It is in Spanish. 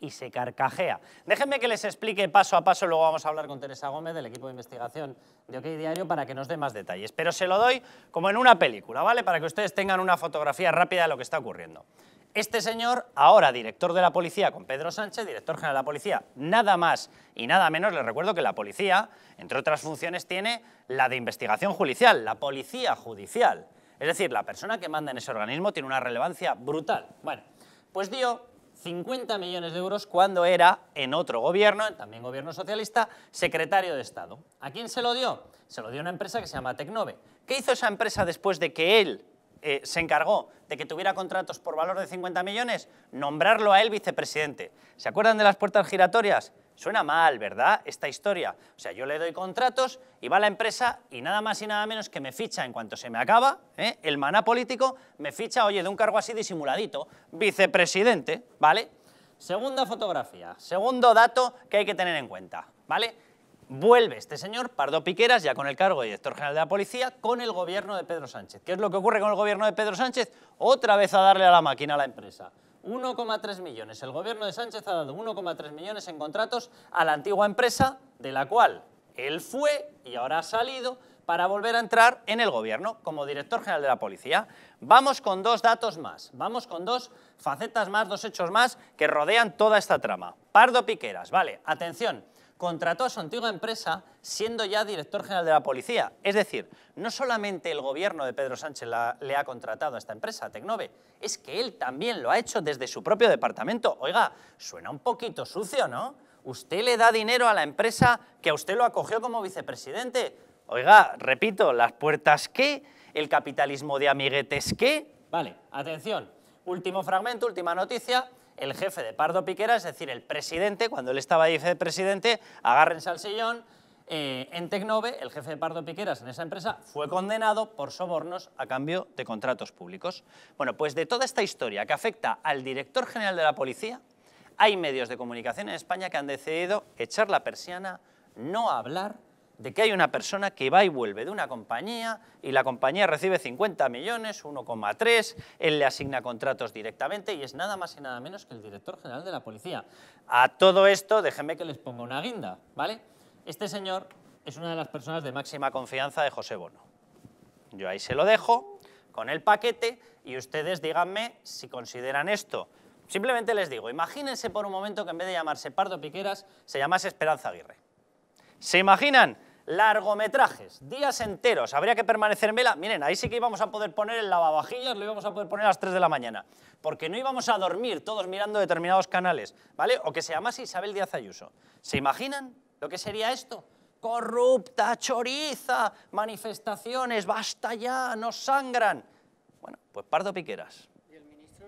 y se carcajea. Déjenme que les explique paso a paso, luego vamos a hablar con Teresa Gómez del equipo de investigación de OK Diario para que nos dé más detalles, pero se lo doy como en una película, ¿vale? Para que ustedes tengan una fotografía rápida de lo que está ocurriendo. Este señor, ahora director de la policía con Pedro Sánchez, director general de la policía, nada más y nada menos, les recuerdo que la policía, entre otras funciones, tiene la de investigación judicial, la policía judicial. Es decir, la persona que manda en ese organismo tiene una relevancia brutal. Bueno, pues dio 50 millones de euros cuando era en otro gobierno, también gobierno socialista, secretario de Estado. ¿A quién se lo dio? Se lo dio a una empresa que se llama Tecnove. ¿Qué hizo esa empresa después de que él eh, se encargó de que tuviera contratos por valor de 50 millones? Nombrarlo a él vicepresidente. ¿Se acuerdan de las puertas giratorias? Suena mal, ¿verdad? Esta historia. O sea, yo le doy contratos y va la empresa y nada más y nada menos que me ficha en cuanto se me acaba, ¿eh? el maná político me ficha, oye, de un cargo así disimuladito, vicepresidente, ¿vale? Segunda fotografía, segundo dato que hay que tener en cuenta, ¿vale? Vuelve este señor, Pardo Piqueras, ya con el cargo de director general de la policía, con el gobierno de Pedro Sánchez. ¿Qué es lo que ocurre con el gobierno de Pedro Sánchez? Otra vez a darle a la máquina a la empresa. 1,3 millones. El gobierno de Sánchez ha dado 1,3 millones en contratos a la antigua empresa de la cual él fue y ahora ha salido para volver a entrar en el gobierno como director general de la policía. Vamos con dos datos más, vamos con dos facetas más, dos hechos más que rodean toda esta trama. Pardo Piqueras, vale, atención, contrató a su antigua empresa siendo ya director general de la policía. Es decir, no solamente el gobierno de Pedro Sánchez le ha contratado a esta empresa, Tecnove, es que él también lo ha hecho desde su propio departamento. Oiga, suena un poquito sucio, ¿no? Usted le da dinero a la empresa que a usted lo acogió como vicepresidente. Oiga, repito, las puertas qué, el capitalismo de amiguetes qué. Vale, atención, último fragmento, última noticia el jefe de Pardo Piqueras, es decir, el presidente, cuando él estaba ahí de presidente, agárrense al sillón, eh, en Tecnove, el jefe de Pardo Piqueras en esa empresa, fue condenado por sobornos a cambio de contratos públicos. Bueno, pues de toda esta historia que afecta al director general de la policía, hay medios de comunicación en España que han decidido echar la persiana, no hablar de que hay una persona que va y vuelve de una compañía y la compañía recibe 50 millones, 1,3, él le asigna contratos directamente y es nada más y nada menos que el director general de la policía. A todo esto, déjenme que les ponga una guinda, ¿vale? Este señor es una de las personas de máxima confianza de José Bono. Yo ahí se lo dejo con el paquete y ustedes díganme si consideran esto. Simplemente les digo, imagínense por un momento que en vez de llamarse Pardo Piqueras, se llamase Esperanza Aguirre. ¿Se imaginan? largometrajes, días enteros, habría que permanecer en vela, miren, ahí sí que íbamos a poder poner el lavavajillas, lo íbamos a poder poner a las 3 de la mañana, porque no íbamos a dormir todos mirando determinados canales, ¿vale? O que se llamase Isabel Díaz Ayuso. ¿Se imaginan lo que sería esto? Corrupta, choriza, manifestaciones, basta ya, nos sangran. Bueno, pues pardo piqueras.